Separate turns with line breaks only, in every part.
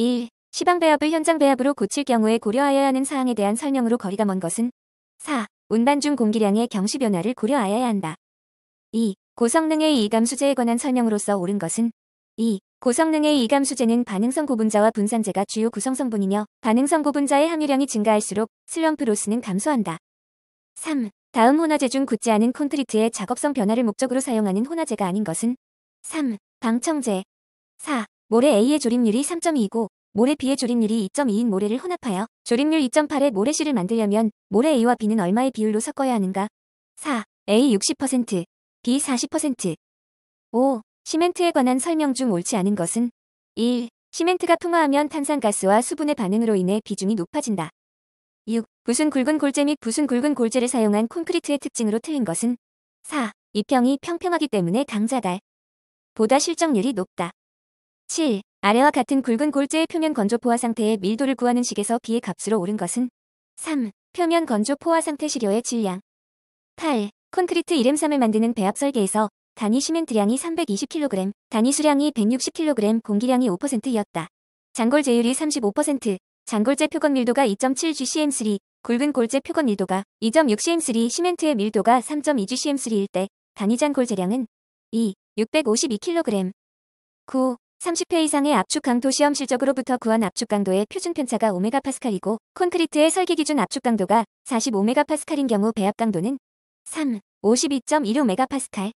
1. 시방 배합을 현장 배합으로 고칠 경우에 고려하여야 하는 사항에 대한 설명으로 거리가 먼 것은 4. 운반 중 공기량의 경시 변화를 고려하여야 한다. 2. 고성능의 이감 수제에 관한 설명으로서 옳은 것은 2. 고성능의 이감 수제는 반응성 고분자와 분산제가 주요 구성 성분이며 반응성 고분자의 함유량이 증가할수록 슬럼프 로스는 감소한다. 3. 다음 혼화제 중 굳지 않은 콘크리트의 작업성 변화를 목적으로 사용하는 혼화제가 아닌 것은 3. 방청제 4. 모래 A의 조립률이 3.2이고 모래 B의 조립률이 2.2인 모래를 혼합하여 조립률 2.8의 모래씨를 만들려면 모래 A와 B는 얼마의 비율로 섞어야 하는가? 4. A 60%, B 40%. 5. 시멘트에 관한 설명 중 옳지 않은 것은 1. 시멘트가 풍화하면 탄산가스와 수분의 반응으로 인해 비중이 높아진다. 6. 부순 굵은 골재 및 부순 굵은 골재를 사용한 콘크리트의 특징으로 틀린 것은 4. 이평이 평평하기 때문에 강자달 보다 실적률이 높다. 7. 아래와 같은 굵은 골재의 표면 건조 포화 상태의 밀도를 구하는 식에서 B의 값으로 오른 것은 3. 표면 건조 포화 상태 시료의 질량 8. 콘크리트 이름3을 만드는 배합 설계에서 단위 시멘트량이 320kg, 단위 수량이 160kg, 공기량이 5%였다. 장골 제율이 35%, 장골재 표건 밀도가 2.7gcm3, 굵은 골재 표건 밀도가 2.6cm3, 시멘트의 밀도가 3.2gcm3일 때 단위장 골재량은 2, 652kg. 9. 30회 이상의 압축 강도 시험 실적으로부터 구한 압축 강도의 표준 편차가 5메가파스칼이고 콘크리트의 설계 기준 압축 강도가 45메가파스칼인 경우 배합 강도는 3, 5 2 1 5메가파스칼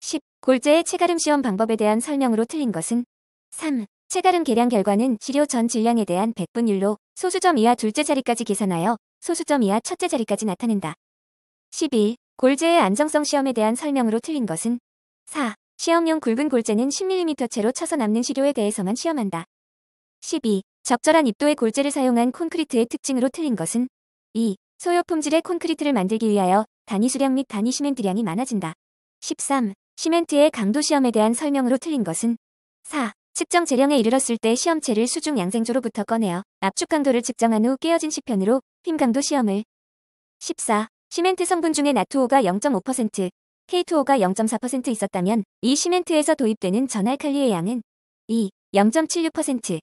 10. 골재의 체가름 시험 방법에 대한 설명으로 틀린 것은 3. 체가름 계량 결과는 치료전 질량에 대한 백분율로 소수점 이하 둘째 자리까지 계산하여 소수점 이하 첫째 자리까지 나타낸다. 11. 골재의 안정성 시험에 대한 설명으로 틀린 것은 4. 시험용 굵은 골재는 10mm채로 쳐서 남는 시료에 대해서만 시험한다. 12. 적절한 입도의 골재를 사용한 콘크리트의 특징으로 틀린 것은 2. 소요 품질의 콘크리트를 만들기 위하여 단위 수량 및 단위 시멘트량이 많아진다. 13. 시멘트의 강도 시험에 대한 설명으로 틀린 것은 4. 측정 재량에 이르렀을 때 시험체를 수중 양생조로부터 꺼내어 압축 강도를 측정한 후 깨어진 시편으로 힘 강도 시험을 14. 시멘트 성분 중에 나토오가 0.5%, K2O가 0.4% 있었다면 이 시멘트에서 도입되는 전알칼리의 양은 2, 0.76%,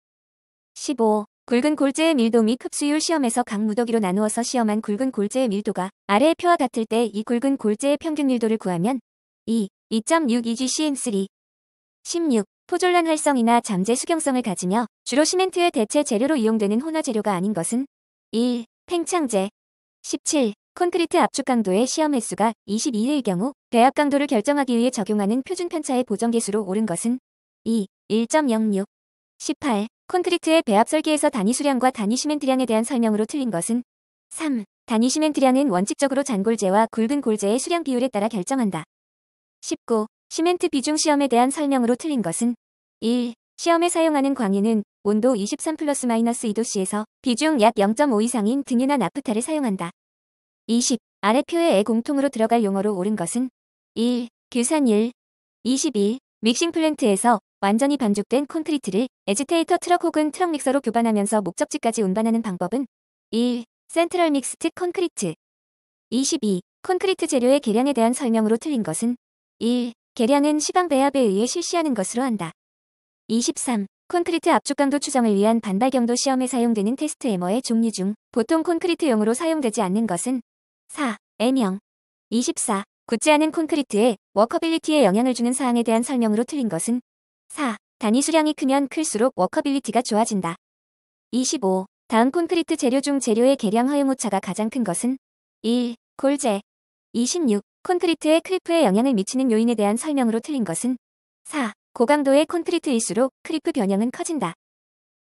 15, 굵은 골재의 밀도 및 흡수율 시험에서 각 무더기로 나누어서 시험한 굵은 골재의 밀도가 아래의 표와 같을 때 이 굵은 골재의 평균 밀도를 구하면 2, 2.62gcm3, 16, 포졸란 활성이나 잠재 수경성을 가지며 주로 시멘트의 대체 재료로 이용되는 혼화 재료가 아닌 것은 1, 팽창제, 17, 콘크리트 압축 강도의 시험 횟수가 2 2일 경우 배압 강도를 결정하기 위해 적용하는 표준 편차의 보정 개수로 오른 것은 2. 1.06 18. 콘크리트의 배압 설계에서 단위 수량과 단위 시멘트량에 대한 설명으로 틀린 것은 3. 단위 시멘트량은 원칙적으로 잔골재와 굵은 골재의 수량 비율에 따라 결정한다. 19. 시멘트 비중 시험에 대한 설명으로 틀린 것은 1. 시험에 사용하는 광유는 온도 23 플러스 마이너스 2도씨에서 비중 약 0.5 이상인 등유나 나프타를 사용한다. 20. 아래 표에 애 공통으로 들어갈 용어로 옳은 것은 1. 규산 1. 22. 믹싱 플랜트에서 완전히 반죽된 콘크리트를 에지테이터 트럭 혹은 트럭 믹서로 교반하면서 목적지까지 운반하는 방법은 1. 센트럴 믹스트 콘크리트 22. 콘크리트 재료의 계량에 대한 설명으로 틀린 것은 1. 계량은 시방 배합에 의해 실시하는 것으로 한다. 23. 콘크리트 압축 강도 추정을 위한 반발 경도 시험에 사용되는 테스트 에머의 종류 중 보통 콘크리트용으로 사용되지 않는 것은 4. N형 24. 굳지 않은 콘크리트에 워커빌리티에 영향을 주는 사항에 대한 설명으로 틀린 것은 4. 단위 수량이 크면 클수록 워커빌리티가 좋아진다. 25. 다음 콘크리트 재료 중 재료의 개량 허용 오차가 가장 큰 것은 1. 골재 26. 콘크리트의 크리프에 영향을 미치는 요인에 대한 설명으로 틀린 것은 4. 고강도의 콘크리트일수록 크리프 변형은 커진다.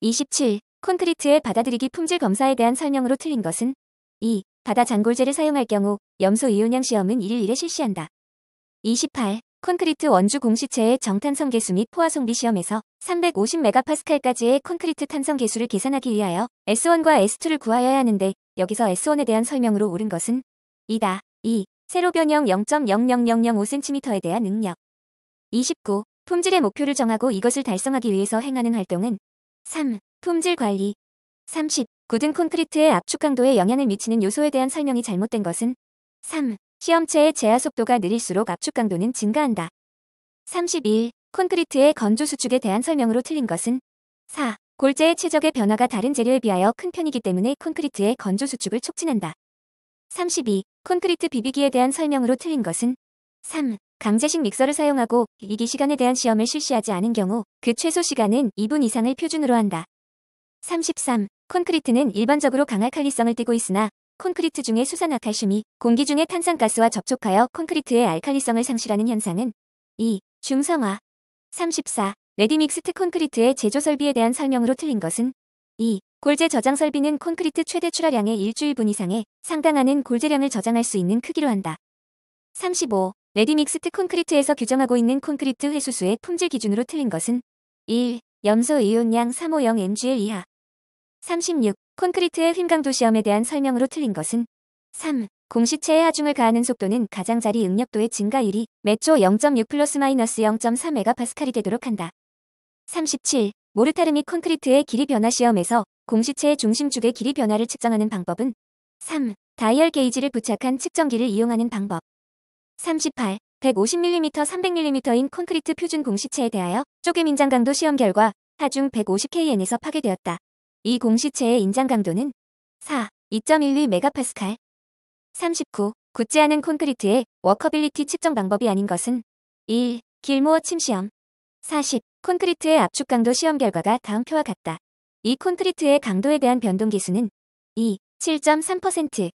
27. 콘크리트의 받아들이기 품질 검사에 대한 설명으로 틀린 것은 2. 바다 장골제를 사용할 경우 염소 이온양 시험은 1일 1회 실시한다. 28. 콘크리트 원주 공시체의 정탄성 개수 및 포화성비 시험에서 350메가파스칼까지의 콘크리트 탄성 개수를 계산하기 위하여 S1과 S2를 구하여야 하는데 여기서 S1에 대한 설명으로 옳은 것은 이다. 2. 세로 변형 0.00005cm에 대한 능력. 29. 품질의 목표를 정하고 이것을 달성하기 위해서 행하는 활동은 3. 품질 관리. 30. 굳은 콘크리트의 압축 강도에 영향을 미치는 요소에 대한 설명이 잘못된 것은 3. 시험체의 제하 속도가 느릴수록 압축 강도는 증가한다. 31. 콘크리트의 건조 수축에 대한 설명으로 틀린 것은 4. 골재의 최적의 변화가 다른 재료에 비하여 큰 편이기 때문에 콘크리트의 건조 수축을 촉진한다. 32. 콘크리트 비비기에 대한 설명으로 틀린 것은 3. 강제식 믹서를 사용하고 이기 시간에 대한 시험을 실시하지 않은 경우 그 최소 시간은 2분 이상을 표준으로 한다. 33. 콘크리트는 일반적으로 강화 칼리성을 띠고 있으나 콘크리트 중에 수산 아칼슘이 공기 중의 탄산가스와 접촉하여 콘크리트의 알칼리성을 상실하는 현상은 2. 중성화 34. 레디믹스트 콘크리트의 제조 설비에 대한 설명으로 틀린 것은 2. 골재 저장 설비는 콘크리트 최대 출하량의 일주일분 이상에 상당하는 골재량을 저장할 수 있는 크기로 한다. 35. 레디믹스트 콘크리트에서 규정하고 있는 콘크리트 회수수의 품질 기준으로 틀린 것은 1. 염소 이온량 350 mgl 이하 36. 콘크리트의 휘강도 시험에 대한 설명으로 틀린 것은 3. 공시체의 하중을 가하는 속도는 가장자리 응력도의 증가율이 매초 0.6 플러스 마이너스 0.3메가파스칼이 되도록 한다. 37. 모르타르 및 콘크리트의 길이 변화 시험에서 공시체의 중심축의 길이 변화를 측정하는 방법은 3. 다이얼 게이지를 부착한 측정기를 이용하는 방법 38. 150mm, 300mm인 콘크리트 표준 공시체에 대하여 쪼개 민장 강도 시험 결과 하중 150kn에서 파괴되었다. 이 공시체의 인장 강도는 4. 2.11MPa 39. 굳지 않은 콘크리트의 워커빌리티 측정 방법이 아닌 것은 1. 길모어 침시험 40. 콘크리트의 압축 강도 시험 결과가 다음 표와 같다. 이 콘크리트의 강도에 대한 변동 기수는 2. 7.3%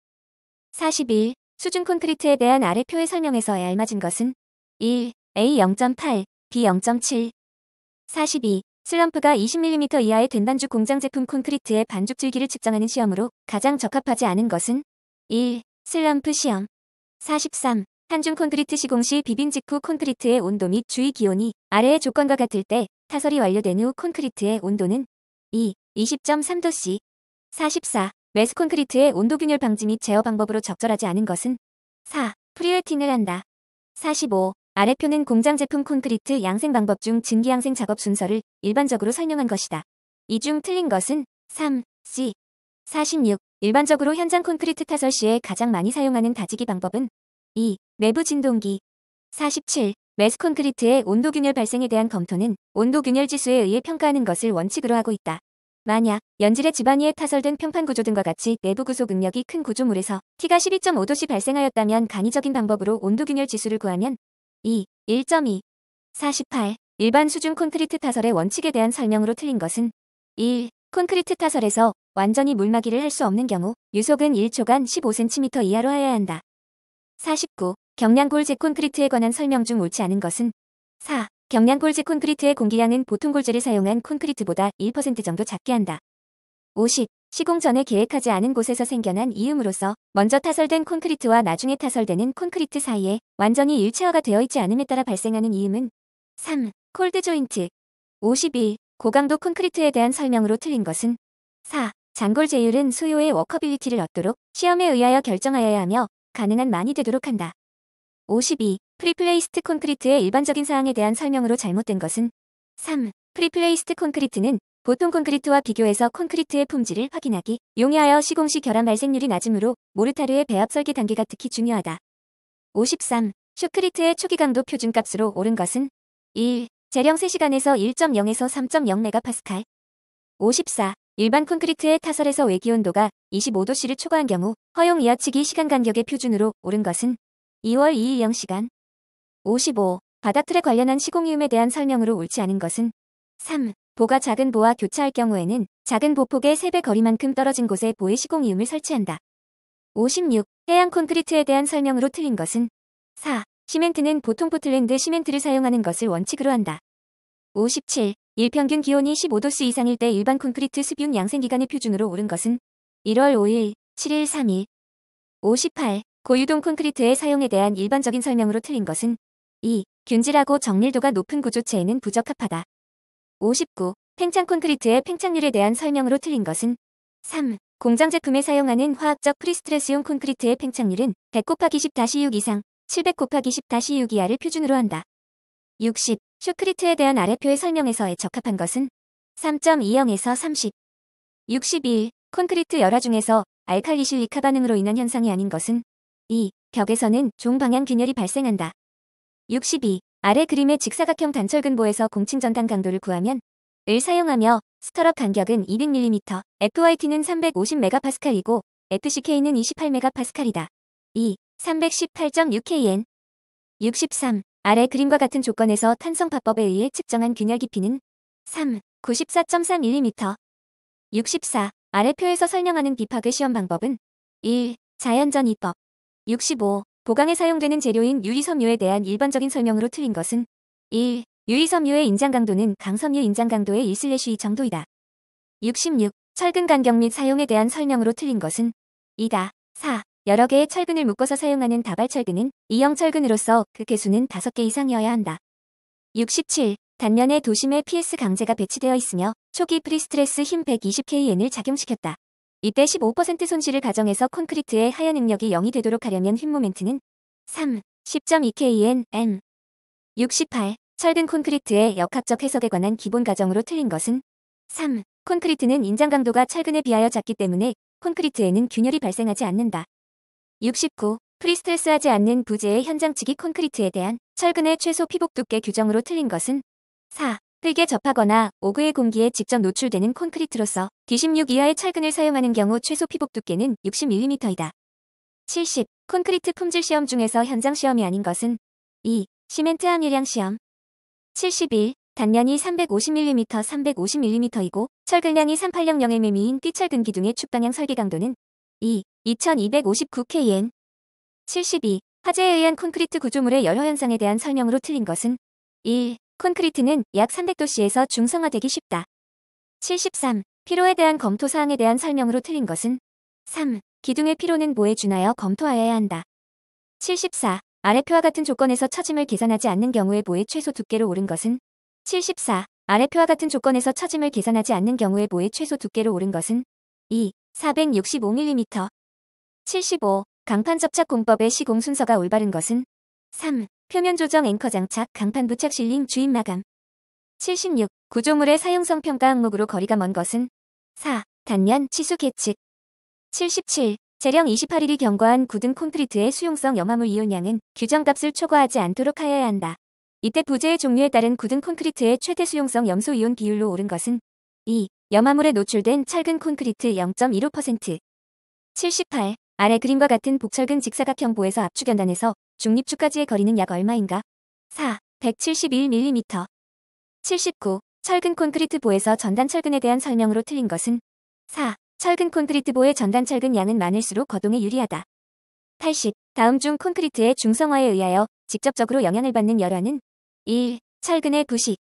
41. 수준 콘크리트에 대한 아래 표의 설명에서 알맞은 것은 1. A 0.8, B 0.7 42. 슬럼프가 20mm 이하의 된단주 공장 제품 콘크리트의 반죽 줄기를 측정하는 시험으로 가장 적합하지 않은 것은 1. 슬럼프 시험 43. 한중 콘크리트 시공 시 비빈 직후 콘크리트의 온도 및 주위 기온이 아래의 조건과 같을 때 타설이 완료된 후 콘크리트의 온도는 2. 20.3도씨 44. 메스 콘크리트의 온도 균열 방지 및 제어 방법으로 적절하지 않은 것은 4. 프리웨팅을 한다. 45. 아래표는 공장 제품 콘크리트 양생 방법 중 증기 양생 작업 순서를 일반적으로 설명한 것이다. 이 중 틀린 것은 3, C, 46. 일반적으로 현장 콘크리트 타설 시에 가장 많이 사용하는 다지기 방법은 2. 내부 진동기 47. 매스 콘크리트의 온도 균열 발생에 대한 검토는 온도 균열 지수에 의해 평가하는 것을 원칙으로 하고 있다. 만약 연질의 집안 위에 타설된 평판 구조 등과 같이 내부 구속 응력이 큰 구조물에서 T가 12.5도씨 발생하였다면 간이적인 방법으로 온도 균열 지수를 구하면 2. 1.2. 48. 일반 수중 콘크리트 타설의 원칙에 대한 설명으로 틀린 것은 1. 콘크리트 타설에서 완전히 물막이를 할 수 없는 경우 유속은 1초간 15cm 이하로 해야 한다. 49. 경량골재 콘크리트에 관한 설명 중 옳지 않은 것은 4. 경량골재 콘크리트의 공기량은 보통 골재를 사용한 콘크리트보다 1% 정도 작게 한다. 50. 시공 전에 계획하지 않은 곳에서 생겨난 이음으로써 먼저 타설된 콘크리트와 나중에 타설되는 콘크리트 사이에 완전히 일체화가 되어 있지 않음에 따라 발생하는 이음은 3. 콜드 조인트 52. 고강도 콘크리트에 대한 설명으로 틀린 것은 4. 장골 제율은 수요의 워커빌리티를 얻도록 시험에 의하여 결정하여야 하며 가능한 많이 되도록 한다. 52. 프리플레이스트 콘크리트의 일반적인 사항에 대한 설명으로 잘못된 것은 3. 프리플레이스트 콘크리트는 보통 콘크리트와 비교해서 콘크리트의 품질을 확인하기, 용이하여 시공 시 결함 발생률이 낮으므로 모르타르의 배합 설계 단계가 특히 중요하다. 53. 슈크리트의 초기 강도 표준값으로 오른 것은 1. 재령 3시간에서 1.0에서 3.0MPa 54. 일반 콘크리트의 타설에서 외기온도가 25도씨를 초과한 경우 허용 이하치기 시간 간격의 표준으로 오른 것은 2월 2일 0시간 55. 바닥틀에 관련한 시공 이음에 대한 설명으로 옳지 않은 것은 3. 보가 작은 보와 교차할 경우에는 작은 보폭의 3배 거리만큼 떨어진 곳에 보의 시공이음을 설치한다. 56. 해양 콘크리트에 대한 설명으로 틀린 것은 4. 시멘트는 보통 포틀랜드 시멘트를 사용하는 것을 원칙으로 한다. 57. 일평균 기온이 15도씨 이상일 때 일반 콘크리트 습융 양생기간의 표준으로 오른 것은 1월 5일, 7일 3일. 58. 고유동 콘크리트의 사용에 대한 일반적인 설명으로 틀린 것은 2. 균질하고 정밀도가 높은 구조체에는 부적합하다. 59. 팽창 콘크리트의 팽창률에 대한 설명으로 틀린 것은 3. 공장 제품에 사용하는 화학적 프리스트레스용 콘크리트의 팽창률은 100 곱하기 10-6 다시 이상, 700 곱하기 10-6 다시 이하를 표준으로 한다. 60. 쇼크리트에 대한 아래표의 설명에서에 적합한 것은 3.20에서 30. 61. 콘크리트 열화 중에서 알칼리 실리카 반응으로 인한 현상이 아닌 것은 2. 벽에서는 종방향 균열이 발생한다. 62. 아래 그림의 직사각형 단철근보에서 공칭전단 강도를 구하면 을 사용하며 스터럽 간격은 200mm, FYT는 350MPa이고 FCK는 28MPa이다. 2. 318.6KN 63. 아래 그림과 같은 조건에서 탄성파법에 의해 측정한 균열 깊이는 3. 94.3mm 64. 아래 표에서 설명하는 비파의 시험 방법은 1. 자연전 이법 65. 보강에 사용되는 재료인 유리섬유에 대한 일반적인 설명으로 틀린 것은 1. 유리섬유의 인장강도는 강섬유 인장강도의 1/2 정도이다. 66. 철근 간격 및 사용에 대한 설명으로 틀린 것은 2다. 4. 여러 개의 철근을 묶어서 사용하는 다발철근은 2형 철근으로서 그 개수는 5개 이상이어야 한다. 67. 단면에 도심에 PS 강제가 배치되어 있으며 초기 프리스트레스 힘 120KN을 작용시켰다. 이때 15% 손실을 가정해서 콘크리트의 하야 능력이 0이 되도록 하려면 흰 모멘트는 3, 10.2kN, M. 68. 철근 콘크리트의 역학적 해석에 관한 기본 가정으로 틀린 것은 3. 콘크리트는 인장 강도가 철근에 비하여 작기 때문에 콘크리트에는 균열이 발생하지 않는다. 69. 프리스트레스하지 않는 부재의 현장치기 콘크리트에 대한 철근의 최소 피복 두께 규정으로 틀린 것은 4. 흙에 접하거나 오그의 공기에 직접 노출되는 콘크리트로서 D16 이하의 철근을 사용하는 경우 최소 피복 두께는 60mm이다. 70. 콘크리트 품질 시험 중에서 현장 시험이 아닌 것은 2. 시멘트 함유량 시험 71. 단면이 350mm, 350mm이고 철근량이 38001mm인 띠철근 기둥의 축방향 설계 강도는 2. 2259kN 72. 화재에 의한 콘크리트 구조물의 열화 현상에 대한 설명으로 틀린 것은 1. 콘크리트는 약 300도씨에서 중성화되기 쉽다. 73. 피로에 대한 검토 사항에 대한 설명으로 틀린 것은 3. 기둥의 피로는 뭐에 준하여 검토하여야 한다. 74. 아래표와 같은 조건에서 처짐을 계산하지 않는 경우에 뭐의 최소 두께로 오른 것은 74. 아래표와 같은 조건에서 처짐을 계산하지 않는 경우에 뭐의 최소 두께로 오른 것은 2. 465mm 75. 강판 접착 공법의 시공 순서가 올바른 것은 3. 표면 조정 앵커 장착, 강판 부착 실링 주입 마감. 76. 구조물의 사용성 평가 항목으로 거리가 먼 것은 4. 단면 치수 계측 77. 재령 28일이 경과한 굳은 콘크리트의 수용성 염화물 이온량은 규정값을 초과하지 않도록 하여야 한다. 이때 부재의 종류에 따른 굳은 콘크리트의 최대 수용성 염소 이온 비율로 오른 것은 2. 염화물에 노출된 철근 콘크리트 0.15% 78. 아래 그림과 같은 복철근 직사각형 보에서 압축연단에서 중립축까지의 거리는 약 얼마인가? 4. 171mm 79. 철근 콘크리트 보에서 전단 철근에 대한 설명으로 틀린 것은 4. 철근 콘크리트 보의 전단 철근 양은 많을수록 거동에 유리하다. 80. 다음 중 콘크리트의 중성화에 의하여 직접적으로 영향을 받는 열화는 1. 철근의 부식